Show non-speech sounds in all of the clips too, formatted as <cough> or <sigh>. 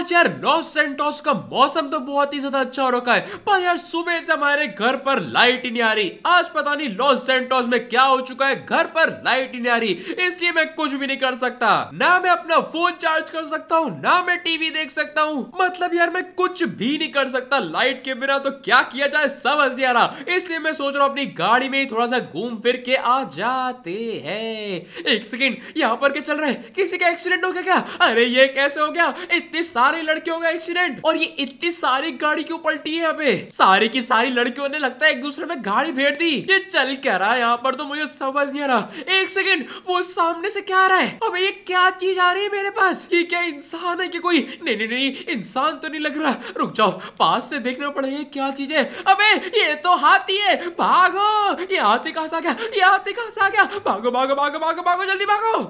आज यार Los Santos का मौसम तो बहुत ही ज्यादा अच्छा हो रखा है पर यार सुबह से हमारे घर पर लाइट ही नहीं आ रही आज पता नहीं लॉस सेंटोस में क्या हो चुका है घर पर लाइट ही नहीं आ रही इसलिए मैं कुछ भी नहीं कर सकता ना मैं अपना फोन चार्ज कर सकता हूँ ना मैं टीवी देख सकता हूँ मतलब यार मैं कुछ भी नहीं कर सकता लाइट के बिना तो क्या किया जाए समझ नहीं आ रहा इसलिए मैं सोच रहा हूँ अपनी गाड़ी में ही थोड़ा सा घूम फिर के आ जाते हैं एक सेकेंड यहाँ पर क्या चल रहा है किसी का एक्सीडेंट हो गया क्या अरे ये कैसे हो गया इतनी सारी सारे लड़कियों का एक्सीडेंट और ये इतनी सारी गाड़ी क्यों पलटी है अबे सारी की सारी लड़कियों ने लगता है एक दूसरे में गाड़ी भेड़ दी ये चल क्या रहा है यहाँ पर तो मुझे समझ नहीं आ रहा एक सेकेंड वो सामने से क्या आ रहा है अब ये क्या चीज आ रही है मेरे पास ये क्या इंसान है की कोई नहीं नहीं नहीं इंसान तो नहीं लग रहा रुक जाओ पास से देखना पड़ेगा क्या चीज है अबे ये तो हाथी है भागो ये हाथी कहा सा गया ये हाथी कहा सा गया भागो भागो भागो भागो भागो जल्दी भागो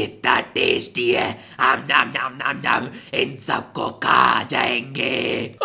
कितना टेस्टी है आम नाम नाम नाम नाम इन सबको खा जाएंगे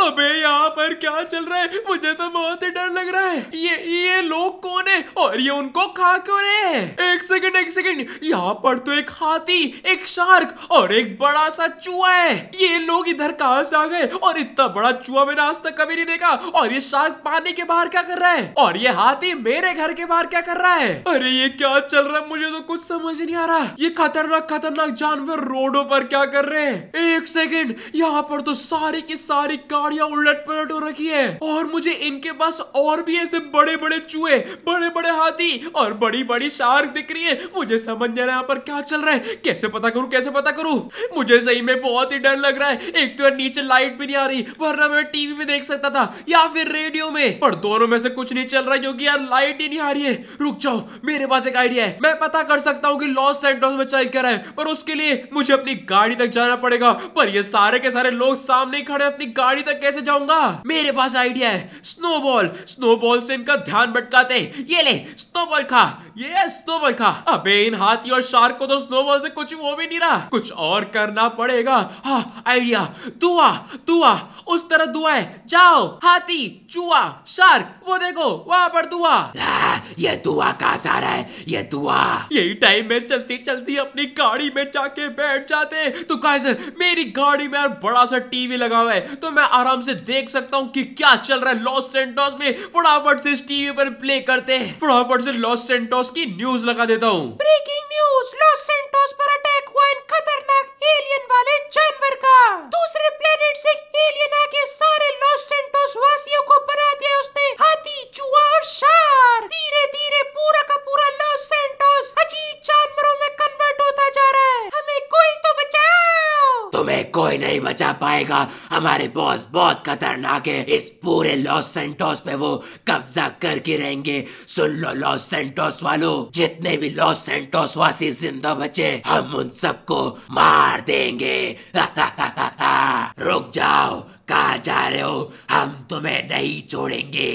अबे यहाँ पर क्या चल रहा है मुझे तो बहुत ही डर लग रहा है ये ये लोग कौन है और ये उनको खा क्यों रहे हैं एक सेकंड एक सेकंड यहाँ पर तो एक हाथी एक शार्क और एक बड़ा सा चूहा है ये लोग इधर कहा से आ गए और इतना बड़ा चूहा मैंने आज तक कभी नहीं देखा और ये शार्क पानी के बाहर क्या कर रहा है और ये हाथी मेरे घर के बाहर क्या कर रहा है अरे ये क्या चल रहा है मुझे तो कुछ समझ नहीं आ रहा ये खतरनाक खतरनाक जानवर रोडों पर क्या कर रहे हैं एक सेकेंड यहाँ पर तो सारी की सारी गाड़िया उलट पलट हो रखी है और मुझे इनके पास और भी ऐसे बड़े बड़े चूहे बड़े बड़े हाथी और बड़ी बड़ी शार्क दिख रही है मुझे समझ नहीं यहाँ पर क्या चल रहा है कैसे पता करूँ कैसे पता करूँ मुझे सही में बहुत ही डर लग रहा है एक तो यार नीचे लाइट भी नहीं आ रही वरना मैं टीवी में देख सकता था या फिर रेडियो में पर दोनों में से कुछ नहीं चल रहा क्योंकि यार लाइट ही नहीं आ रही है रुक जाओ मेरे पास एक आइडिया है मैं पता कर सकता हूँ की लॉस सेंटर में चल कर रहा है पर उसके लिए मुझे अपनी गाड़ी तक जाना पड़ेगा पर ये सारे के सारे लोग सामने खड़े अपनी गाड़ी तक कैसे जाऊंगा मेरे पास आइडिया है स्नोबॉल स्नोबॉल से इनका ध्यान भटकाते ये ले स्नोबॉल खा ये स्नोबॉल खा अबे इन हाथी और शार्क को तो स्नोबॉल से कुछ वो भी नहीं रहा कुछ और करना पड़ेगा हाँ, आइडिया दुआ दुआ उस तरह दुआ है जाओ हाथी चुआ शार्क वो देखो वहां पर दुआ ये दुआ का सारा है ये दुआ यही टाइम में चलती चलती अपनी गाड़ी में जाके बैठ जाते तो गाइस मेरी मेरी गाड़ी में बड़ा सा टीवी लगा हुआ है तो मैं आराम से देख सकता हूँ कि क्या चल रहा है लॉस सेंटोस में फटाफट से इस टीवी पर प्ले करते हैं फटाफट से लॉस सेंटोस की न्यूज लगा देता हूँ कोई नहीं बचा पाएगा हमारे बॉस बहुत खतरनाक है इस पूरे लॉस सेंटोस पे वो कब्जा करके रहेंगे सुन लो लॉस सेंटोस वालों जितने भी लॉस सेंटोस वासी जिंदा बचे हम उन सबको मार देंगे <laughs> रुक जाओ कहा जा रहे हो हम तुम्हें नहीं छोड़ेंगे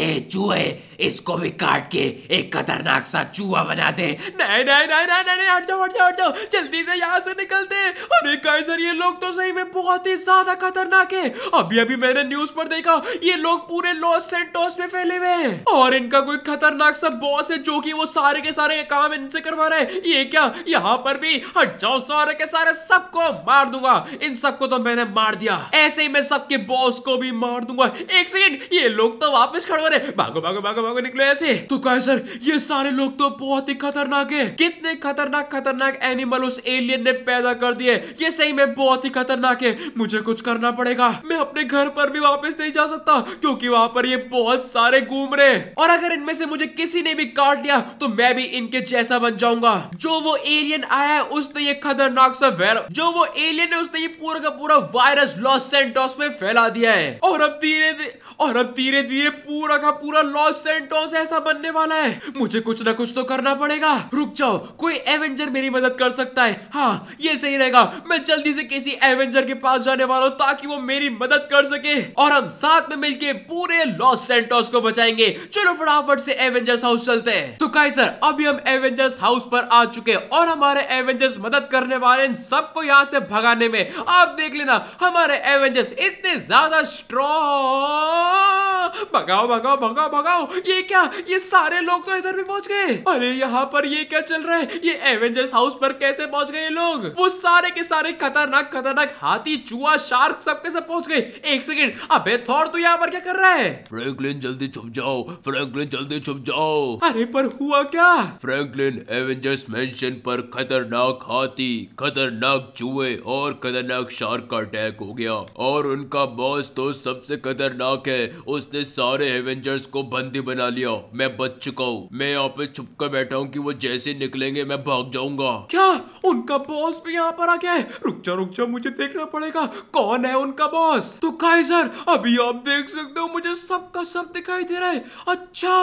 ए चूहे इसको भी काट के एक खतरनाक सा चूहा बना दे नहीं नहीं नहीं नहीं नहीं हट जाओ हट जाओ हट जाओ जल्दी से यहाँ से निकलते अरे कैसर ये लोग तो सही में बहुत ही ज्यादा खतरनाक है अभी अभी मैंने न्यूज पर देखा ये लोग पूरे लॉस सेंटोस में फैले हुए हैं और इनका कोई खतरनाक सा बॉस है जो की वो सारे के सारे काम इनसे करवा रहे है ये क्या यहाँ पर भी हट जाओ सारे के सारे सबको मार दूंगा इन सबको तो मैंने मार दिया ऐसे ही मैं सबके बॉस को भी मार दूंगा एक सेकेंड ये लोग तो वापस खड़े हो रहे भागो भागो भागो भागो निकलो ऐसे तो कहे सर ये सारे लोग तो बहुत ही खतरनाक है कितने खतरनाक खतरनाक एनिमल उस एलियन ने पैदा कर दिए ये सही में बहुत ही खतरनाक है मुझे कुछ करना पड़ेगा मैं अपने घर पर भी वापस नहीं जा सकता क्योंकि वहाँ पर ये बहुत सारे घूम रहे और अगर इनमें से मुझे किसी ने भी काट लिया तो मैं भी इनके जैसा बन जाऊंगा जो वो एलियन आया है उसने ये खतरनाक सा वायरस जो वो एलियन है उसने ये पूरा का पूरा वायरस लॉस सेंटोस में फैला दिया है और अब धीरे धीरे और अब धीरे धीरे पूरा का पूरा लॉस सेंटोस ऐसा बनने वाला है मुझे कुछ ना कुछ तो करना पड़ेगा रुक जाओ कोई एवेंजर मेरी मदद कर सकता है हाँ ये सही रहेगा मैं जल्दी से किसी एवेंजर के पास जाने वाला हूँ ताकि वो मेरी मदद कर सके और हम साथ में मिलके पूरे लॉस सेंटोस को बचाएंगे चलो फटाफट से एवेंजर्स हाउस चलते हैं तो काय सर अभी हम एवेंजर्स हाउस पर आ चुके हैं और हमारे एवेंजर्स मदद करने वाले इन सबको यहाँ से भगाने में आप देख लेना हमारे एवेंजर्स इतने ज्यादा स्ट्रॉन्ग हाँ। भगाओ भगाओ भगाओ भगाओ ये क्या ये सारे लोग तो इधर भी पहुंच गए अरे यहाँ पर ये क्या चल रहा है ये एवेंजर्स हाउस पर कैसे पहुंच गए लोग वो सारे के सारे खतरनाक खतरनाक हाथी चूहा शार्क सब के सब पहुंच गए एक सेकेंड अबे थॉर तू यहाँ पर क्या कर रहा है फ्रैंकलिन जल्दी छुप जाओ फ्रैंकलिन जल्दी छुप जाओ अरे पर हुआ क्या फ्रैंकलिन एवेंजर्स मेंशन पर खतरनाक हाथी खतरनाक चूहे और खतरनाक शार्क का अटैक हो गया और उनका बॉस तो सबसे खतरनाक है है उसने सारे एवेंजर्स को बंदी बना लिया मैं बच चुका हूँ मैं यहाँ पे छुप कर बैठा हूँ कि वो जैसे निकलेंगे मैं भाग जाऊंगा क्या उनका बॉस भी यहाँ पर आ गया है रुक जा रुक जा मुझे देखना पड़ेगा कौन है उनका बॉस तो काइजर अभी आप देख सकते हो मुझे सबका सब दिखाई दे रहा है अच्छा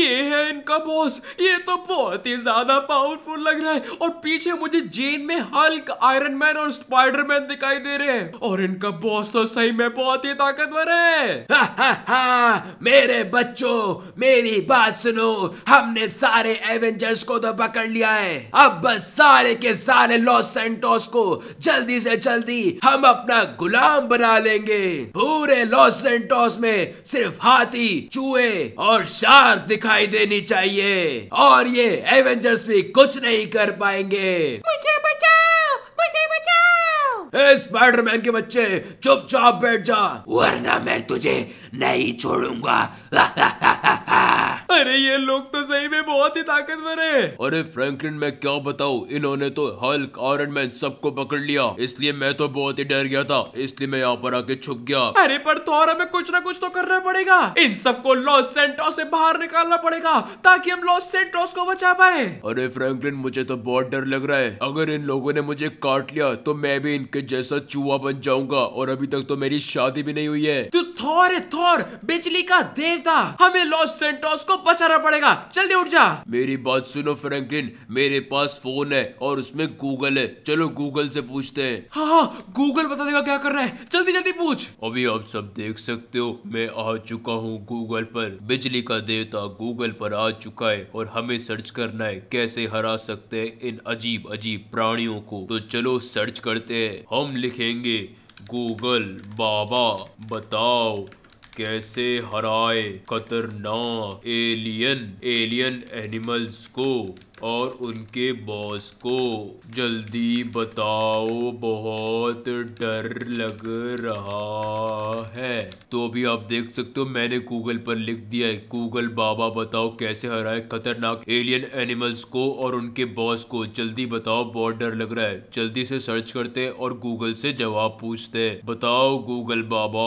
ये है इनका बॉस ये तो बहुत ही ज्यादा पावरफुल लग रहा है और पीछे मुझे जेन में हल्क आयरन मैन और स्पाइडरमैन दिखाई दे रहे हैं और इनका बॉस तो सही में बहुत ही ताकतवर है हा <laughs> हा मेरे बच्चों मेरी बात सुनो हमने सारे एवेंजर्स को तो पकड़ लिया है अब बस सारे के सारे लॉस सेंटोस को जल्दी से जल्दी हम अपना गुलाम बना लेंगे पूरे लॉस सेंटोस में सिर्फ हाथी चूहे और शार दिखाई देनी चाहिए और ये एवेंजर्स भी कुछ नहीं कर पाएंगे मुझे स्पाइडरमैन के बच्चे चुपचाप बैठ जा वरना मैं तुझे नहीं छोड़ूंगा <laughs> अरे ये लोग तो सही में बहुत ही ताकतवर है अरे फ्रैंकलिन मैं क्या बताऊँ इन्होंने तो हल्क आयरन मैन सबको पकड़ लिया इसलिए मैं तो बहुत ही डर गया था इसलिए मैं यहाँ पर आके छुप गया अरे पर तो और हमें कुछ ना कुछ तो करना पड़ेगा इन सबको लॉस सेंटो से बाहर निकालना पड़ेगा ताकि हम लॉस सेंटोस को बचा पाए अरे फ्रेंकलिन मुझे तो बहुत डर लग रहा है अगर इन लोगो ने मुझे काट लिया तो मैं भी इनके जैसा चूहा बन जाऊंगा और अभी तक तो मेरी शादी भी नहीं हुई है तू थोर थोर बिजली का देवता हमें लॉस सेंटोस को तो बचाना पड़ेगा जल्दी उठ जा मेरी बात सुनो फ्रैंकलिन मेरे पास फोन है और उसमें गूगल है चलो गूगल से पूछते हैं हाँ हाँ गूगल बता देगा क्या करना है जल्दी जल्दी पूछ अभी आप सब देख सकते हो मैं आ चुका हूँ गूगल पर बिजली का देवता गूगल पर आ चुका है और हमें सर्च करना है कैसे हरा सकते हैं इन अजीब अजीब प्राणियों को तो चलो सर्च करते हैं हम लिखेंगे गूगल बाबा बताओ कैसे हराए खतरनाक एलियन एलियन एनिमल्स को और उनके बॉस को जल्दी बताओ बहुत डर लग रहा है तो अभी आप देख सकते हो मैंने गूगल पर लिख दिया है गूगल बाबा बताओ कैसे हराए खतरनाक एलियन एनिमल्स को और उनके बॉस को जल्दी बताओ बहुत डर लग रहा है जल्दी से सर्च करते हैं और गूगल से जवाब पूछते हैं बताओ गूगल बाबा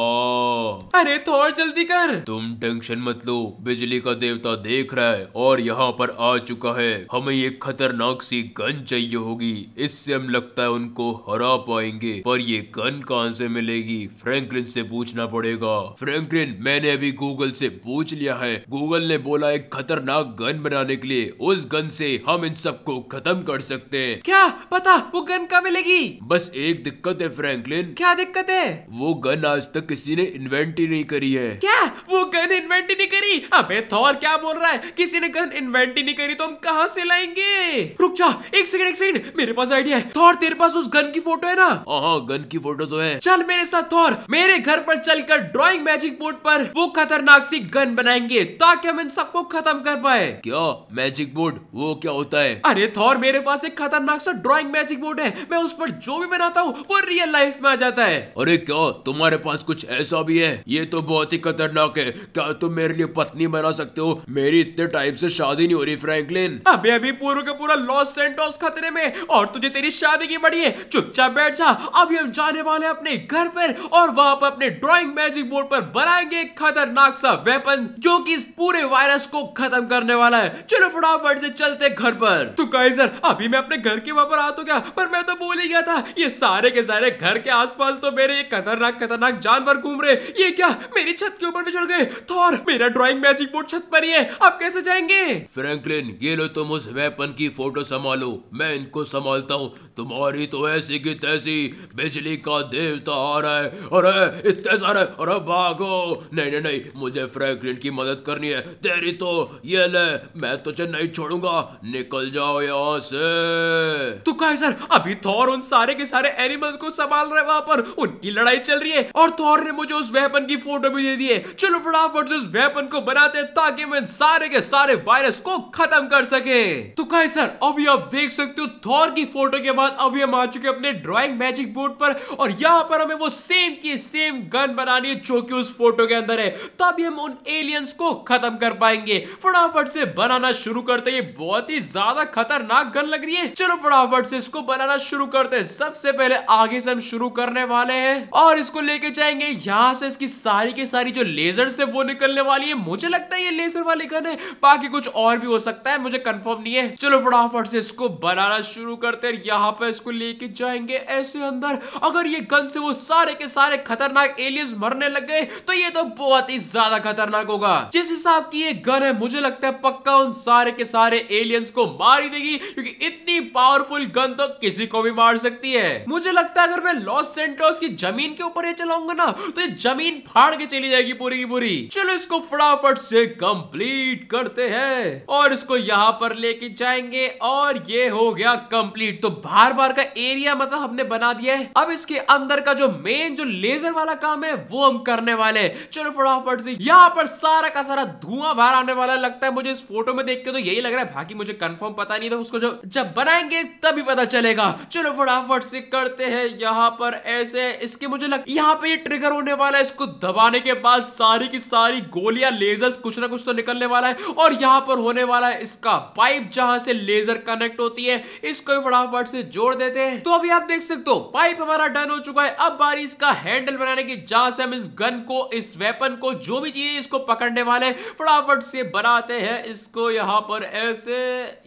अरे थोड़ा जल्दी कर तुम टेंशन मत लो बिजली का देवता देख रहा है और यहाँ पर आ चुका है हम हमें ये खतरनाक सी गन चाहिए होगी इससे हम लगता है उनको हरा पाएंगे पर ये गन कहाँ से मिलेगी फ्रैंकलिन से पूछना पड़ेगा फ्रैंकलिन मैंने अभी गूगल से पूछ लिया है गूगल ने बोला एक खतरनाक गन बनाने के लिए उस गन से हम इन सबको खत्म कर सकते हैं क्या पता वो गन कहाँ मिलेगी बस एक दिक्कत है फ्रैंकलिन क्या दिक्कत है वो गन आज तक किसी ने इन्वेंट ही नहीं करी है क्या वो गन इन्वेंट ही नहीं करी अबे थॉर क्या बोल रहा है किसी ने गन इन्वेंट ही नहीं करी तो हम कहाँ से लाएंगे रुक जा एक सेकंड एक सेकंड मेरे पास आइडिया है थॉर तेरे पास उस गन की फोटो है ना हाँ गन हाँ, की फोटो तो है चल मेरे साथ थॉर मेरे घर पर चलकर ड्राइंग मैजिक बोर्ड पर वो खतरनाक सी गन बनाएंगे ताकि हम इन सबको खत्म कर पाए क्या मैजिक बोर्ड वो क्या होता है अरे थॉर मेरे पास एक खतरनाक सा ड्राइंग मैजिक बोर्ड है मैं उस पर जो भी बनाता हूँ वो रियल लाइफ में आ जाता है अरे क्या तुम्हारे पास कुछ ऐसा भी है ये तो बहुत ही खतरनाक है क्या तुम मेरे लिए पत्नी बना सकते हो मेरी इतने टाइम से शादी नहीं हो रही फ्रैंकलिन अबे मैं भी पूरा का पूरा लॉस सेंटोस खतरे में और तुझे तेरी शादी की बड़ी है चुपचाप बैठ जा अभी हम जाने वाले हैं अपने घर पर और वहां पर अपने ड्राइंग मैजिक बोर्ड पर बनाएंगे खतरनाक सा वेपन जो कि इस पूरे वायरस को खत्म करने वाला है चलो फटाफट से चलते घर पर तो कैसर अभी मैं अपने घर के वहां पर आ तो गया पर मैं तो बोल ही गया था ये सारे के सारे घर के आसपास तो मेरे ये खतरनाक खतरनाक जानवर घूम रहे ये क्या मेरी छत के ऊपर भी चढ़ गए थॉर मेरा ड्रॉइंग मैजिक बोर्ड छत पर ही है आप कैसे जाएंगे फ्रैंकलिन ये लो तुम तो उस वेपन की फोटो संभालो मैं इनको संभालता हूँ तुम्हारी तो ऐसी की तैसी बिजली का देवता आ रहा है अरे इतने सारे अरे भागो नहीं नहीं नहीं मुझे फ्रैंकलिन की मदद करनी है तेरी तो ये ले मैं तुझे नहीं छोड़ूंगा निकल जाओ यहाँ से तो सर अभी थौर उन सारे के सारे एनिमल को संभाल रहे वहां पर उनकी लड़ाई चल रही है और थौर ने मुझे उस वेपन की फोटो भी दे दी है चलो फटाफट उस वेपन को बनाते ताकि मैं सारे के सारे वायरस को खत्म कर सके तो काय सर अभी आप देख सकते हो थॉर की फोटो के बाद अभी हम आ चुके अपने ड्राइंग मैजिक बोर्ड पर और यहाँ पर हमें वो सेम की सेम गन बनानी है जो कि उस फोटो के अंदर है तब तो हम उन एलियंस को खत्म कर पाएंगे फटाफट से बनाना शुरू करते हैं बहुत ही ज्यादा खतरनाक गन लग रही है चलो फटाफट से इसको बनाना शुरू करते हैं सबसे पहले आगे से हम शुरू करने वाले हैं और इसको लेके जाएंगे यहाँ से इसकी सारी की सारी जो लेजर से वो निकलने वाली है मुझे लगता है ये लेजर वाली गन है बाकी कुछ और भी हो सकता है मुझे कंफर्म है चलो फटाफट से इसको बनाना शुरू करते हैं यहाँ पे इसको लेके जाएंगे ऐसे अंदर अगर ये गन से वो सारे के सारे खतरनाक एलियंस मरने लग गए तो ये तो बहुत ही ज्यादा खतरनाक होगा जिस हिसाब की ये गन है मुझे लगता है पक्का उन सारे के सारे एलियंस को मार ही देगी क्योंकि इतनी पावरफुल गन तो किसी को भी मार सकती है मुझे लगता है अगर मैं लॉस सेंटोस की जमीन के ऊपर ये चलाऊंगा ना तो ये जमीन फाड़ के चली जाएगी पूरी की पूरी चलो इसको फटाफट से कंप्लीट करते हैं और इसको यहाँ पर लेके लेके जाएंगे और ये हो गया कंप्लीट तो बार बार का एरिया मतलब हमने बना दिया है अब इसके अंदर का जो मेन जो लेजर वाला काम है वो हम करने वाले हैं चलो फटाफट से यहाँ पर सारा का सारा धुआं बाहर आने वाला लगता है मुझे इस फोटो में देख के तो यही लग रहा है बाकी मुझे कन्फर्म पता नहीं था उसको जब जब बनाएंगे तभी पता चलेगा चलो फटाफट से करते हैं यहाँ पर ऐसे इसके मुझे लग यहाँ पे ये ट्रिगर होने वाला है इसको दबाने के बाद सारी की सारी गोलियां लेजर कुछ ना कुछ तो निकलने वाला है और यहाँ पर होने वाला है इसका पाइप जहां से लेजर कनेक्ट होती है इसको फटाफट से जोड़ देते हैं तो अभी आप देख सकते हो पाइप हमारा डन हो चुका है अब बारी इसका हैंडल बनाने की जहां से हम इस गन को इस वेपन को जो भी चाहिए इसको पकड़ने वाले फटाफट से बनाते हैं इसको यहाँ पर ऐसे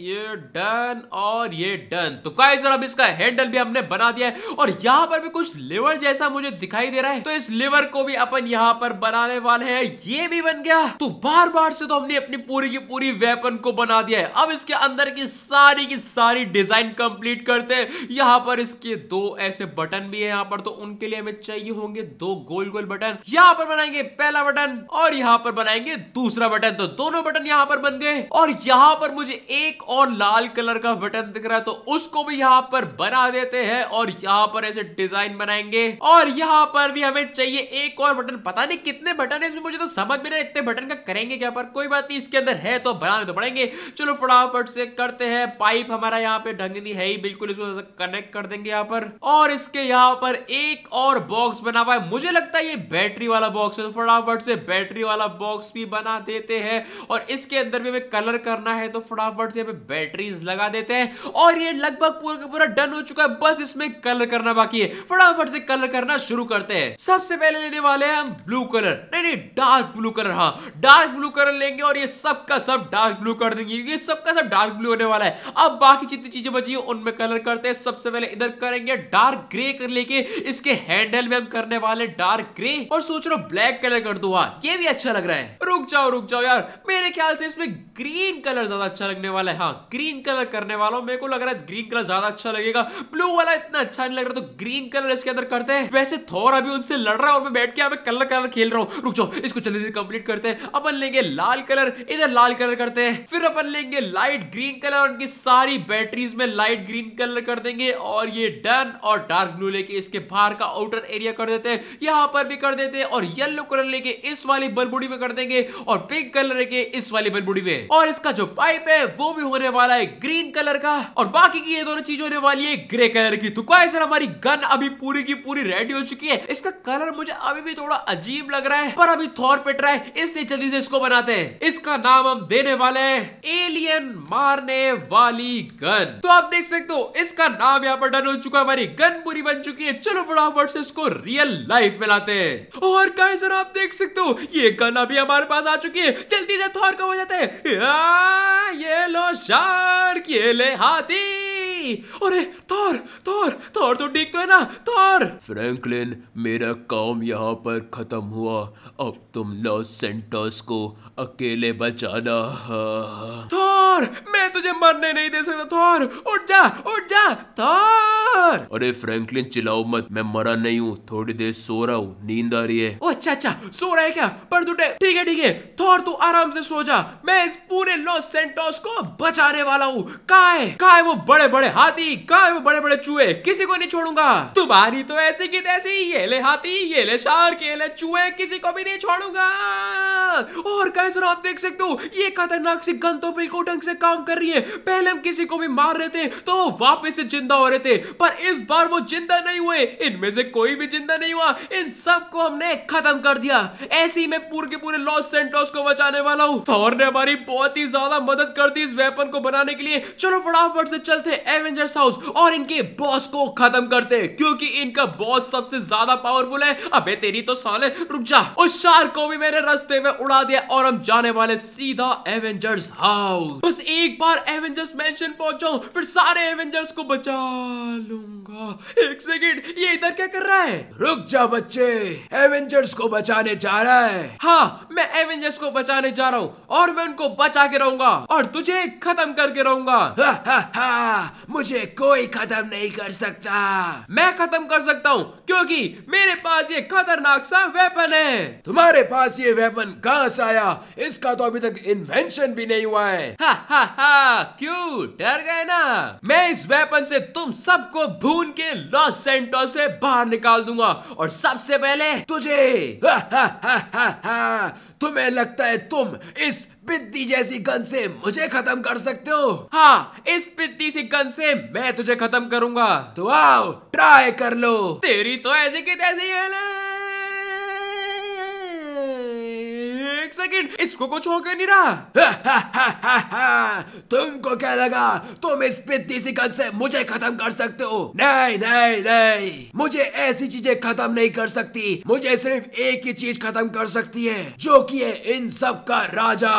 ये डन और ये डन तो गाइस अब इसका हैंडल भी हमने बना दिया है और यहाँ पर भी कुछ लेवर जैसा मुझे दिखाई दे रहा है तो इस लेवर को भी अपन यहाँ पर बनाने वाले हैं ये भी बन गया तो बार बार से तो हमने अपनी पूरी की पूरी वेपन को बना दिया है अब इसके इसके अंदर की सारी की सारी डिजाइन कंप्लीट करते हैं यहाँ पर इसके दो ऐसे बटन भी है यहाँ पर तो उनके लिए हमें चाहिए होंगे दो गोल गोल बटन यहाँ पर बनाएंगे पहला बटन और यहाँ पर बनाएंगे दूसरा बटन तो दोनों बटन यहाँ पर बन गए और यहाँ पर मुझे एक और लाल कलर का बटन दिख रहा है तो उसको भी यहाँ पर बना देते हैं और यहाँ पर ऐसे डिजाइन बनाएंगे और यहाँ पर भी हमें चाहिए एक और बटन पता नहीं कितने बटन है इसमें मुझे तो समझ में नहीं इतने बटन का करेंगे क्या पर कोई बात नहीं इसके अंदर है तो बनाने तो बढ़ेंगे चलो फटाफट फटाफट से करते हैं पाइप हमारा यहाँ पे ढंगनी है ही बिल्कुल इसको कनेक्ट कर देंगे यहाँ पर और इसके यहाँ पर एक और बॉक्स बना हुआ है मुझे लगता है ये बैटरी वाला बॉक्स है तो फटाफट से बैटरी वाला बॉक्स भी बना देते हैं और इसके अंदर भी हमें कलर करना है तो फटाफट से हमें बैटरीज लगा देते हैं और ये लगभग पूरा का पूरा डन हो चुका है बस इसमें कलर करना बाकी है फटाफट से कलर करना शुरू करते हैं सबसे पहले लेने वाले हैं हम ब्लू कलर नहीं नहीं डार्क ब्लू कलर हाँ डार्क ब्लू कलर लेंगे और ये सबका सब डार्क ब्लू कर देंगे क्योंकि सबका मतलब डार्क ब्लू होने वाला है अब बाकी जितनी चीजें बची है उनमें कलर करते हैं सबसे पहले इधर करेंगे डार्क ग्रे कर लेके इसके हैंडल में हम करने वाले डार्क ग्रे और सोच रहे ब्लैक कलर कर दूंगा हाँ, ये भी अच्छा लग रहा है रुक जाओ रुक जाओ यार मेरे ख्याल से इसमें ग्रीन कलर ज्यादा अच्छा लगने वाला है हाँ ग्रीन कलर करने वाला हूँ मेरे को लग रहा है ग्रीन कलर ज्यादा अच्छा लगेगा ब्लू वाला इतना अच्छा नहीं लग रहा तो ग्रीन कलर इसके अंदर करते हैं वैसे थोर अभी उनसे लड़ रहा है और मैं बैठ के यहाँ पे कलर कलर खेल रहा हूँ रुक जाओ इसको जल्दी जल्दी कंप्लीट करते हैं अपन लेंगे लाल कलर इधर लाल कलर करते हैं फिर अपन लेंगे लाइट लाइट ग्रीन कलर उनकी सारी बैटरीज में लाइट ग्रीन कलर कर देंगे और ये डन और डार्क ब्लू लेके इसके बाहर का आउटर एरिया कर देते हैं यहां पर भी कर देते हैं और येलो कलर लेके इस वाली बलबुड़ी में कर देंगे और पिंक कलर लेके इस वाली बलबुड़ी में और इसका जो पाइप है वो भी होने वाला है ग्रीन कलर का और बाकी की ये दोनों चीज होने वाली है ग्रे कलर की तो क्या सर हमारी गन अभी पूरी की पूरी रेडी हो चुकी है इसका कलर मुझे अभी भी थोड़ा अजीब लग रहा है पर अभी थॉर पिट रहा है इसलिए जल्दी से इसको बनाते हैं इसका नाम हम देने वाले हैं एलियन मारने वाली गन तो आप देख सकते हो इसका नाम यहाँ पर डन हो चुका हमारी गन पूरी बन चुकी है चलो फटाफट से इसको रियल लाइफ में लाते हैं और गाइस आप देख सकते हो ये गन अभी हमारे पास आ चुकी है जल्दी से थॉर का हो जाता है ये लो शार्क ये ले हाथी थ्री अरे थॉर थॉर थॉर तो ठीक तो है ना थॉर फ्रैंकलिन मेरा काम यहाँ पर खत्म हुआ अब तुम लॉस सेंटोस को अकेले बचाना थॉर मैं तुझे मरने नहीं दे सकता थॉर उठ जा उठ जा थॉर अरे फ्रैंकलिन चिल्लाओ मत मैं मरा नहीं हूँ थोड़ी देर सो रहा हूँ नींद आ रही है ओ अच्छा अच्छा सो रहा है क्या पर तू ठीक है ठीक है थॉर तू आराम से सो जा मैं इस पूरे लॉस सेंटोस को बचाने वाला हूँ का है का है वो बड़े बड़े हाथी गाय में बड़े बड़े चूहे किसी को नहीं छोड़ूंगा तुम्हारी तो ऐसे की तैसे ये ले हाथी ये ले शार के ले चूहे किसी को भी नहीं छोड़ूंगा और कैसे आप देख सकते हो ये खतरनाक सी गन तो बिल्कुल ढंग से काम कर रही है पहले हम किसी को भी मार रहे थे तो वो वापस से जिंदा हो रहे थे पर इस बार वो जिंदा नहीं हुए इनमें से कोई भी जिंदा नहीं हुआ इन सब को हमने खत्म कर दिया ऐसे ही मैं पूर के पूरे लॉस सेंटोस को बचाने वाला हूँ थॉर ने हमारी बहुत ही ज्यादा मदद कर दी इस वेपन को बनाने के लिए चलो फटाफट से चलते एवेंजर्स हाउस और इनके बॉस को खत्म करते हैं क्योंकि इनका बॉस सबसे ज्यादा पावरफुल है अबे तेरी तो साले रुक जा उस शार को भी मेरे रास्ते में उड़ा दिया और हम जाने वाले सीधा एवेंजर्स हाउस बस एक बार एवेंजर्स मेंशन पहुंचाऊं फिर सारे एवेंजर्स को बचा लूंगा एक सेकेंड ये इधर क्या कर रहा है रुक जा बच्चे एवेंजर्स को बचाने जा रहा है हाँ मैं एवेंजर्स को बचाने जा रहा हूँ और मैं उनको बचा के रहूंगा और तुझे खत्म करके रहूंगा <laughs> मुझे कोई खत्म नहीं कर सकता मैं खत्म कर सकता हूँ क्योंकि मेरे पास ये खतरनाक सा वेपन है तुम्हारे पास ये वेपन कहाँ से आया इसका तो अभी तक इन्वेंशन भी नहीं हुआ है क्यों डर गए ना मैं इस वेपन से तुम सबको भून के लॉस सेंटो से बाहर निकाल दूंगा और सबसे पहले तुझे <laughs> हा हा हा हा, हा तुम्हें लगता है तुम इस पिद्दी जैसी गन से मुझे खत्म कर सकते हो हाँ इस पिद्दी सी गन से मैं तुझे खत्म करूंगा तो आओ ट्राई कर लो तेरी तो ऐसे की तैसी है ना एक सेकंड इसको कुछ हो क्यों नहीं रहा <laughs> तुमको क्या लगा तुम इस पिद्दी सी कल से मुझे खत्म कर सकते हो नहीं नहीं नहीं मुझे ऐसी चीजें खत्म नहीं कर सकती मुझे सिर्फ एक ही चीज खत्म कर सकती है जो कि है इन सब का राजा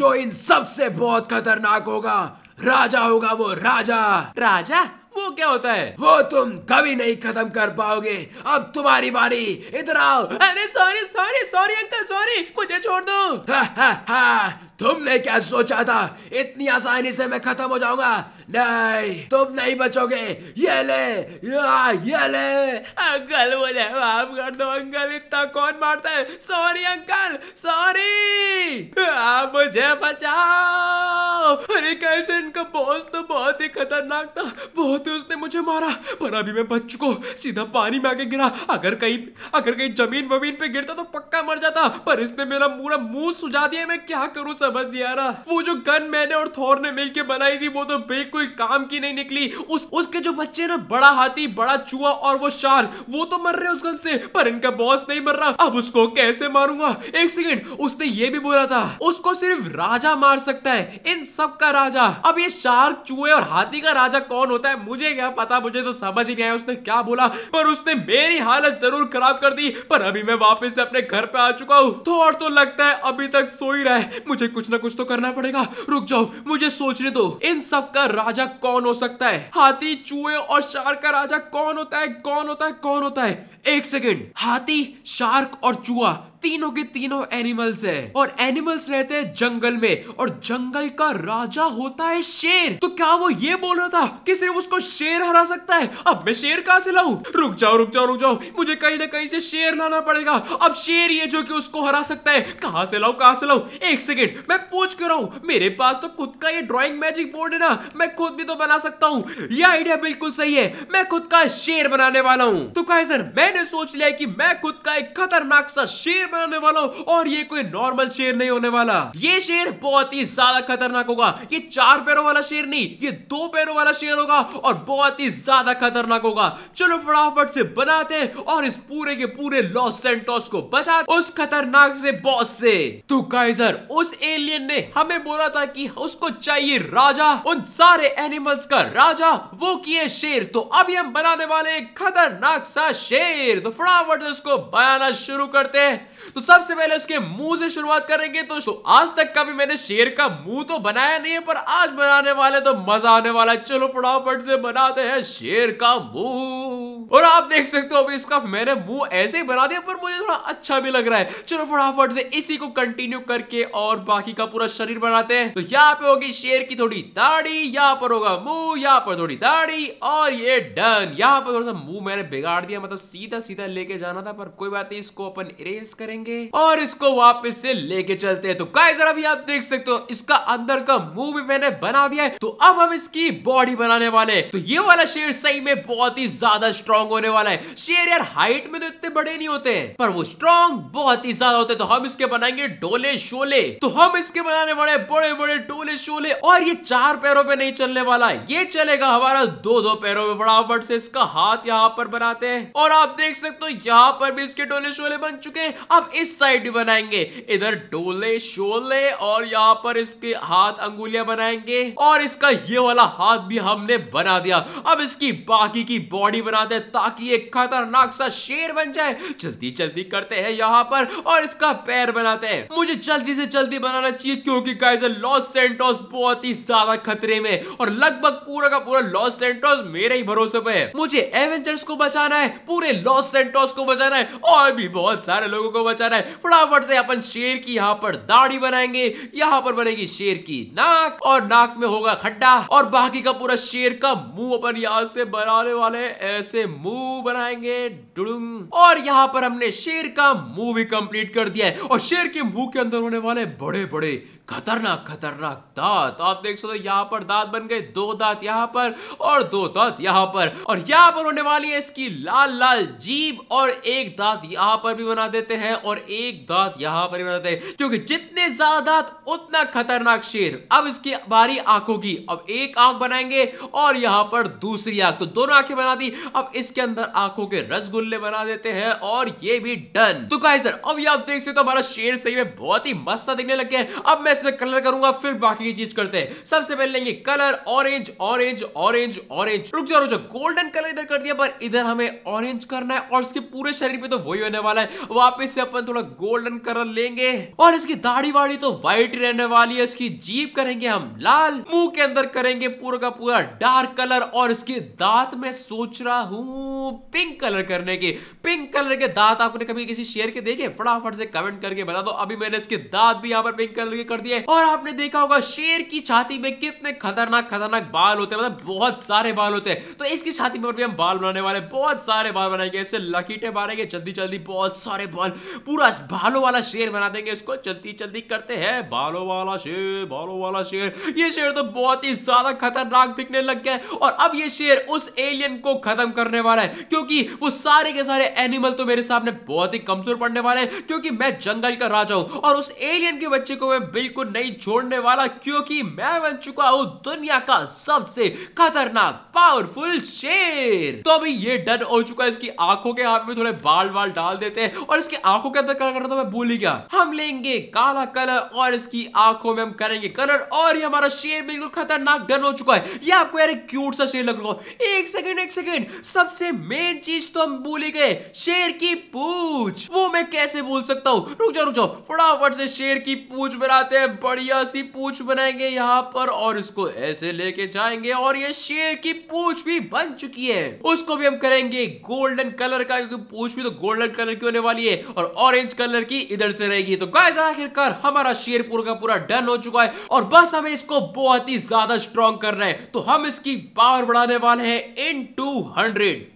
जो इन सब से बहुत खतरनाक होगा राजा होगा वो राजा राजा वो क्या होता है वो तुम कभी नहीं खत्म कर पाओगे अब तुम्हारी बारी इधर आओ अरे sorry sorry sorry uncle sorry मुझे छोड़ दो हा, हा, हा, तुमने क्या सोचा था इतनी आसानी से मैं खत्म हो जाऊंगा नहीं तुम नहीं बचोगे ये ले या, ये ले अंकल मुझे माफ कर दो अंकल इतना कौन मारता है सॉरी अंकल सॉरी आप मुझे बचाओ अरे कैसे इनका बॉस तो बहुत ही खतरनाक था बहुत ही उसने मुझे मारा पर अभी मैं बच चुको सीधा पानी में आके गिरा अगर कहीं अगर कहीं जमीन वमीन पे गिरता तो पक्का मर जाता पर इसने मेरा पूरा मुंह सुझा दिया मैं क्या करूँ सर समझ नहीं आ रहा वो जो गन मैंने और थोर ने मिलके बनाई थी वो तो बिल्कुल काम की नहीं निकली उस उसके जो बच्चे ना बड़ा हाथी बड़ा चूहा और वो शार वो तो मर रहे उस गन से पर इनका बॉस नहीं मर रहा अब उसको कैसे मारूंगा एक सेकेंड उसने ये भी बोला था उसको सिर्फ राजा मार सकता है इन सब का राजा अब ये शार्क चूहे और हाथी का राजा कौन होता है मुझे क्या पता मुझे तो समझ ही नहीं आया उसने क्या बोला पर उसने मेरी हालत जरूर खराब कर दी पर अभी मैं वापस अपने घर पे आ चुका हूँ थोड़ तो लगता है अभी तक सो ही रहा है मुझे कुछ कुछ ना कुछ तो करना पड़ेगा रुक जाओ मुझे सोचने दो इन सब का राजा कौन हो सकता है हाथी चूहे और शार का राजा कौन होता है कौन होता है कौन होता है एक सेकेंड हाथी शार्क और चूहा तीनों के तीनों एनिमल्स हैं और एनिमल्स रहते हैं जंगल में और जंगल का राजा होता है शेर तो क्या वो ये बोल रहा था कि सिर्फ उसको शेर हरा सकता है अब मैं शेर कहा से लाऊं रुक जाओ रुक जाओ रुक जाओ मुझे कहीं ना कहीं से शेर लाना पड़ेगा अब शेर ये जो कि उसको हरा सकता है कहाँ से लाऊ कहा से लाऊ एक सेकेंड मैं पूछ कर रहा मेरे पास तो खुद का ये ड्रॉइंग मैजिक बोर्ड है ना मैं खुद भी तो बना सकता हूँ ये आइडिया बिल्कुल सही है मैं खुद का शेर बनाने वाला हूँ तो कहा मैं मैंने सोच लिया कि मैं खुद का एक खतरनाक सा शेर बनाने वाला हूँ और ये कोई नॉर्मल शेर नहीं होने वाला ये शेर बहुत ही ज्यादा खतरनाक होगा ये चार पैरों वाला शेर नहीं ये दो पैरों वाला शेर होगा और बहुत ही ज्यादा खतरनाक होगा चलो फटाफट से बनाते हैं और इस पूरे के पूरे लॉस सेंटोस को बचा उस खतरनाक से बॉस से तो काइजर उस एलियन ने हमें बोला था कि उसको चाहिए राजा उन सारे एनिमल्स का राजा वो किए शेर तो अभी हम बनाने वाले खतरनाक सा शेर शेर तो फटाफट से उसको बयाना शुरू करते हैं तो सबसे पहले उसके मुंह से शुरुआत करेंगे तो, तो आज तक कभी मैंने शेर का मुंह तो बनाया नहीं है पर आज बनाने वाले तो मजा आने वाला है चलो फटाफट से बनाते हैं शेर का मुंह और आप देख सकते हो अभी इसका मैंने मुंह ऐसे ही बना दिया पर मुझे थोड़ा अच्छा भी लग रहा है चलो फटाफट से इसी को कंटिन्यू करके और बाकी का पूरा शरीर बनाते हैं तो यहाँ पे होगी शेर की थोड़ी दाढ़ी यहाँ पर होगा मुंह यहाँ पर थोड़ी दाढ़ी और ये डन यहाँ पर थोड़ा सा मुंह मैंने बिगाड़ दिया मतलब सीधे सीधा सीधा लेके जाना था पर कोई बात नहीं इसको अपन इरेज करेंगे और इसको वापस से लेके चलते हैं तो गाइस अभी आप देख सकते हो इसका अंदर का मुंह भी मैंने बना दिया है तो अब हम इसकी बॉडी बनाने वाले तो ये वाला शेर सही में बहुत ही ज्यादा स्ट्रॉन्ग होने वाला है शेर यार हाइट में तो इतने बड़े नहीं होते पर वो स्ट्रॉन्ग बहुत ही ज्यादा होते तो हम इसके बनाएंगे डोले शोले तो हम इसके बनाने वाले बड़े बड़े डोले शोले और ये चार पैरों पर नहीं चलने वाला है ये चलेगा हमारा दो दो पैरों पे फटाफट से इसका हाथ यहाँ पर बनाते हैं और आप देख सकते हो यहाँ पर भी इसके डोले शोले बन चुके हैं अब इस साइड भी बनाएंगे इधर डोले शोले और यहाँ पर इसके हाथ अंगुलिया बनाएंगे और इसका ये वाला हाथ भी हमने बना दिया अब इसकी बाकी की बॉडी बना दे ताकि ये खतरनाक सा शेर बन जाए जल्दी जल्दी करते हैं यहाँ पर और इसका पैर बनाते हैं मुझे जल्दी से जल्दी बनाना चाहिए क्योंकि गाइस लॉस सेंटोस बहुत ही ज्यादा खतरे में और लगभग पूरा का पूरा लॉस सेंटोस मेरे ही भरोसे पे है मुझे एवेंजर्स को बचाना है पूरे लॉस लॉस सेंटोस को बचा रहा है और भी बहुत सारे लोगों को बचा रहा है फटाफट से अपन शेर की यहाँ पर दाढ़ी बनाएंगे यहाँ पर बनेगी शेर की नाक और नाक में होगा खड्डा और बाकी का पूरा शेर का मुंह अपन यहाँ से बनाने वाले ऐसे मुंह बनाएंगे डुडुंग और यहाँ पर हमने शेर का मुंह भी कंप्लीट कर दिया है और शेर के मुंह के अंदर होने वाले बड़े बड़े खतरनाक खतरनाक दांत आप देख सकते हो यहाँ पर दांत बन गए दो दांत यहाँ पर और दो दांत यहाँ पर और यहाँ पर होने वाली है इसकी लाल लाल जीभ और एक दांत यहाँ पर भी बना देते हैं और एक दांत यहाँ पर भी बना देते हैं क्योंकि जितने ज्यादा दांत उतना खतरनाक शेर अब इसकी बारी आंखों की अब एक आंख बनाएंगे और यहाँ पर दूसरी आंख तो दोनों आंखें बना दी अब इसके अंदर आंखों के रसगुल्ले बना देते हैं और ये भी डन तो सर अब ये आप देख सकते हो हमारा शेर सही में बहुत ही मस्त दिखने लग गया अब मैं इसमें कलर करूंगा फिर बाकी की चीज करते हैं सबसे पहले लेंगे colour orange orange orange orange रुक जाओ रुक जाओ गोल्डन कलर इधर कर दिया पर इधर हमें ऑरेंज करना है और इसके पूरे शरीर पे तो वही होने वाला है वापस से अपन थोड़ा गोल्डन कलर लेंगे और इसकी दाढ़ी वाड़ी तो व्हाइट रहने वाली है इसकी जीप करेंगे हम लाल मुंह के अंदर करेंगे पूरा का पूरा डार्क कलर और इसके दांत में सोच रहा हूं पिंक कलर करने की पिंक कलर के दांत आपने कभी किसी शेयर के देखे फटाफट से कमेंट करके बता दो अभी मैंने इसके दांत भी यहां पर पिंक कलर के कर दिया दिए और आपने देखा होगा शेर की छाती में कितने खतरनाक खतरनाक बाल होते हैं मतलब बहुत सारे बाल होते हैं तो इसकी छाती पर भी हम बाल बनाने वाले बहुत सारे बाल बनाएंगे ऐसे लकीटे मारेंगे जल्दी जल्दी बहुत सारे बाल पूरा बालों वाला शेर बना देंगे इसको जल्दी जल्दी करते हैं बालों वाला शेर बालों वाला शेर ये शेर तो बहुत ही ज्यादा खतरनाक दिखने लग गया है और अब ये शेर उस एलियन को खत्म करने वाला है क्योंकि वो सारे के सारे एनिमल तो मेरे सामने बहुत ही कमजोर पड़ने वाले हैं क्योंकि मैं जंगल का राजा हूं और उस एलियन के बच्चे को मैं बिल्कुल को नहीं छोड़ने वाला क्योंकि मैं बन चुका हूँ दुनिया का सबसे खतरनाक पावरफुल शेर तो अभी ये डन हो चुका है इसकी आंखों के हाथ में थोड़े बाल बाल डाल देते हैं और इसकी आंखों के अंदर कलर करना तो मैं भूल ही गया हम लेंगे काला कलर और इसकी आंखों में हम करेंगे कलर और ये हमारा शेर बिल्कुल खतरनाक डन हो चुका है ये आपको यार क्यूट सा शेर लग रहा एक सेकेंड एक सेकेंड सबसे मेन चीज तो हम भूल ही गए शेर की पूछ वो मैं कैसे भूल सकता हूँ रुक जाओ रुक जाओ फटाफट से शेर की पूछ बनाते से बढ़िया सी पूछ बनाएंगे यहाँ पर और इसको ऐसे लेके जाएंगे और ये शेर की पूछ भी बन चुकी है उसको भी हम करेंगे गोल्डन कलर का क्योंकि पूछ भी तो गोल्डन कलर की होने वाली है और ऑरेंज कलर की इधर से रहेगी तो गाय आखिरकार हमारा शेर पूरा का पूरा डन हो चुका है और बस हमें इसको बहुत ही ज्यादा स्ट्रॉन्ग करना है तो हम इसकी पावर बढ़ाने वाले हैं in two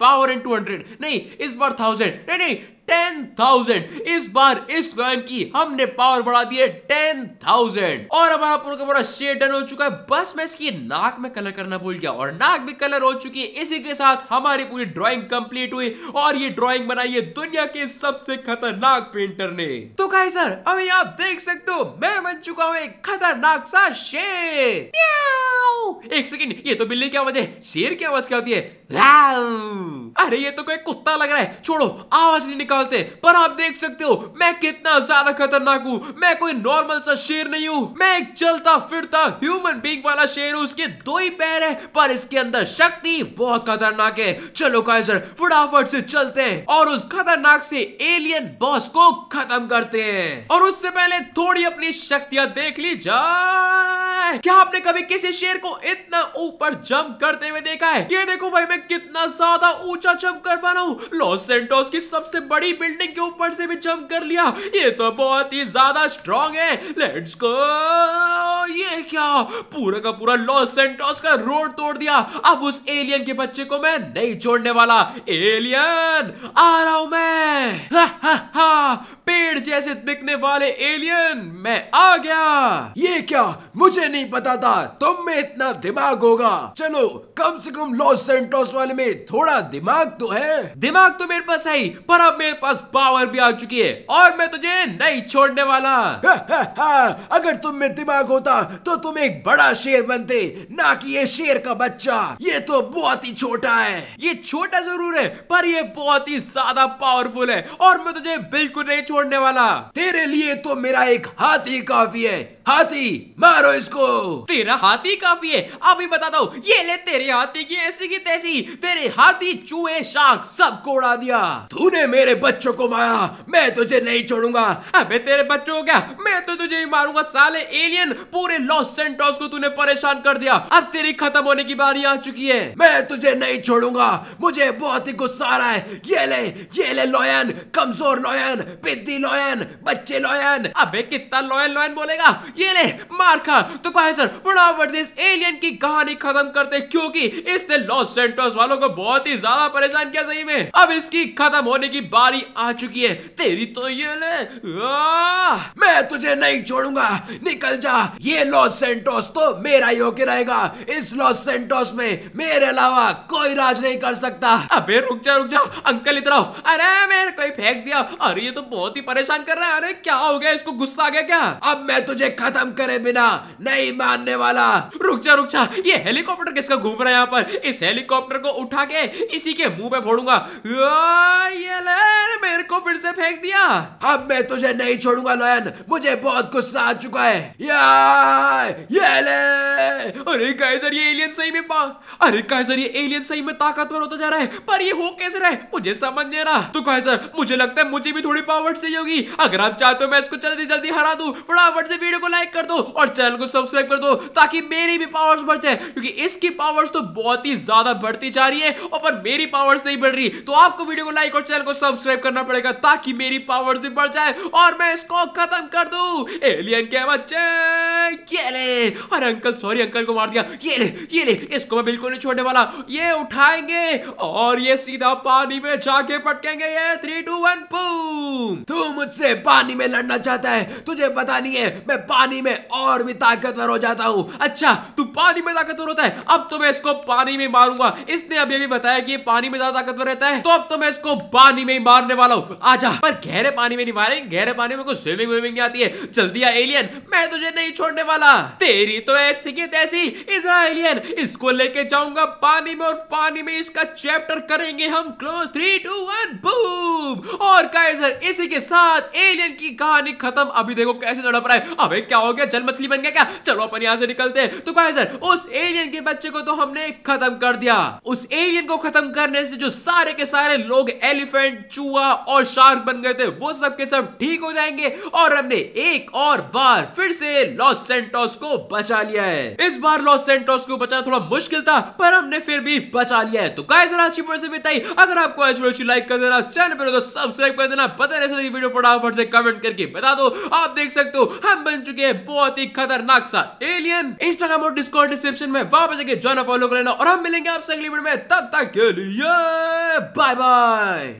power in two नहीं इस बार थाउजेंड नहीं नहीं टेन थाउजेंड इस बार इस कॉइन की हमने पावर बढ़ा दी है टेन थाउजेंड और हमारा पूरा का पूरा शेड डन हो चुका है बस मैं इसकी नाक में कलर करना भूल गया और नाक भी कलर हो चुकी है इसी के साथ हमारी पूरी ड्राइंग कंप्लीट हुई और ये ड्राइंग बनाई है दुनिया के सबसे खतरनाक पेंटर ने तो कहे सर अभी आप देख सकते हो मैं बन चुका हूँ एक खतरनाक सा शेर एक सेकेंड ये तो बिल्ली की आवाज है शेर की आवाज क्या होती है अरे ये तो कोई कुत्ता लग रहा है छोड़ो आवाज नहीं निकाल निकालते पर आप देख सकते हो मैं कितना ज्यादा खतरनाक हूँ मैं कोई नॉर्मल सा शेर नहीं हूँ मैं एक चलता फिरता ह्यूमन बींग वाला शेर हूँ उसके दो ही पैर है पर इसके अंदर शक्ति बहुत खतरनाक है चलो काइजर फटाफट से चलते हैं और उस खतरनाक से एलियन बॉस को खत्म करते हैं और उससे पहले थोड़ी अपनी शक्तियां देख ली जाए क्या आपने कभी किसी शेर को इतना ऊपर जंप करते हुए देखा है ये देखो भाई मैं कितना ज्यादा ऊंचा जंप कर पा रहा हूँ लॉस सेंटोस की सबसे बड़ी बड़ी बिल्डिंग के ऊपर से भी जंप कर लिया ये तो बहुत ही ज्यादा स्ट्रॉन्ग है लेट्स गो ये क्या पूरा का पूरा लॉस सेंटोस का रोड तोड़ दिया अब उस एलियन के बच्चे को मैं नहीं छोड़ने वाला एलियन आ रहा हूं मैं हा, हा, हा, पेड़ जैसे दिखने वाले एलियन मैं आ गया ये क्या मुझे नहीं पता था तुम में इतना दिमाग होगा चलो कम से कम लॉस सेंटोस वाले में थोड़ा दिमाग तो है दिमाग तो मेरे पास है पर अब मेरे पास पावर भी आ चुकी है और मैं तुझे नहीं छोड़ने वाला हा, हा, हा, अगर तुम में दिमाग होता तो तुम एक बड़ा शेर बनते ना कि ये शेर का बच्चा ये तो बहुत ही छोटा है ये छोटा जरूर है पर ये बहुत ही ज्यादा पावरफुल है और मैं तुझे बिल्कुल नहीं छोड़ने वाला तेरे लिए तो मेरा एक हाथ ही काफी है हाथी मारो इसको तेरा हाथी काफी है अभी बताता हूँ ये ले तेरे हाथी की ऐसी की तैसी तेरे हाथी चूहे शाक सब को उड़ा दिया तूने मेरे बच्चों को मारा मैं तुझे नहीं छोड़ूंगा अबे तेरे बच्चों को क्या मैं तो तुझे ही मारूंगा साले एलियन पूरे लॉस सेंटोस को तूने परेशान कर दिया अब तेरी खत्म होने की बारी आ चुकी है मैं तुझे नहीं छोड़ूंगा मुझे बहुत ही गुस्सा आ रहा है ये ले ये ले लॉयन कमजोर लॉयन पिद्दी लॉयन बच्चे लॉयन अबे कितना लॉयन लॉयन बोलेगा ¿Quién es? मार खा तो सर फटाफट से इस एलियन की कहानी खत्म करते क्योंकि इसने लॉस सेंटोस वालों को बहुत ही ज्यादा परेशान किया सही में अब इसकी खत्म होने की बारी आ चुकी है तेरी तो ये ले मैं तुझे नहीं छोड़ूंगा निकल जा ये लॉस सेंटोस तो मेरा ही होके रहेगा इस लॉस सेंटोस में मेरे अलावा कोई राज नहीं कर सकता अबे रुक जा रुक जा अंकल इतना आओ अरे मैंने कोई फेंक दिया अरे ये तो बहुत ही परेशान कर रहा है अरे क्या हो गया इसको गुस्सा आ गया क्या अब मैं तुझे खत्म करे बिना नहीं मानने वाला रुक जा रुक जा ये हेलीकॉप्टर किसका घूम रहा है यहाँ पर इस हेलीकॉप्टर को उठा के इसी के मुंह में फोड़ूंगा ये मेरे को फिर से फेंक दिया अब मैं तुझे नहीं छोड़ूंगा लोयन मुझे बहुत गुस्सा आ चुका है ये अरे काइजर ये एलियन सही में अरे काइजर ये एलियन सही में ताकतवर होता जा रहा है पर ये हो कैसे रहा मुझे समझ नहीं रहा तो काइजर मुझे लगता है मुझे भी थोड़ी पावर चाहिए होगी अगर आप चाहते हो मैं इसको जल्दी जल्दी हरा दू फटाफट से वीडियो को लाइक कर दो और चैनल को सब्सक्राइब कर दो ताकि मेरी भी पावर्स बढ़ जाए क्योंकि इसकी पावर्स तो बहुत ही ज्यादा बढ़ती जा रही है और पर मेरी पावर्स नहीं बढ़ रही तो आपको वीडियो को लाइक और चैनल को सब्सक्राइब करना पड़ेगा ताकि मेरी पावर्स भी बढ़ जाए और मैं इसको खत्म कर दू एलियन के बच्चे ये ले और अंकल सॉरी अंकल को मार दिया ये ले ये ले इसको मैं बिल्कुल नहीं छोड़ने वाला ये उठाएंगे और ये सीधा पानी में जाके पटकेंगे ये थ्री टू वन बूम तू मुझसे पानी में लड़ना चाहता है तुझे पता नहीं है मैं पानी में और और भी ताकतवर हो जाता हूँ अच्छा तू पानी में ताकतवर होता है अब तो मैं इसको पानी में मारूंगा इसने अभी अभी बताया कि पानी में ज्यादा ताकतवर रहता है तो अब तो मैं इसको पानी में ही मारने वाला हूँ आजा पर गहरे पानी में नहीं मारे गहरे पानी में कुछ स्विमिंग विमिंग आती है जल्दी आ एलियन मैं तुझे नहीं छोड़ने वाला तेरी तो ऐसी तैसी इधर एलियन इसको लेके जाऊंगा पानी में और पानी में इसका चैप्टर करेंगे हम close three two one boom और इसी के साथ एलियन की कहानी खत्म अभी देखो कैसे तड़प रहा है अबे क्या हो गया जन्म मछली बन गया क्या चलो अपन यहाँ से निकलते हैं तो कहा सर उस एलियन के बच्चे को तो हमने खत्म कर दिया उस एलियन को खत्म करने से जो सारे के सारे लोग एलिफेंट चूहा और शार्क बन गए थे वो सब के सब ठीक हो जाएंगे और हमने एक और बार फिर से लॉस सेंटोस को बचा लिया है इस बार लॉस सेंटोस को बचाना थोड़ा मुश्किल था पर हमने फिर भी बचा लिया है तो गाइस आज अच्छी से बिताई अगर आपको आज अच्छी लाइक कर देना चैनल पर तो सब्सक्राइब कर देना पता नहीं वीडियो फटाफट से कमेंट करके बता दो आप देख सकते हो हम बन चुके हैं बहुत ही ही खतरनाक सा एलियन इंस्टाग्राम और डिस्कॉर्ड डिस्क्रिप्शन में वापस जाके ज्वाइन फॉलो कर लेना और हम मिलेंगे आपसे अगली वीडियो में तब तक के लिए बाय बाय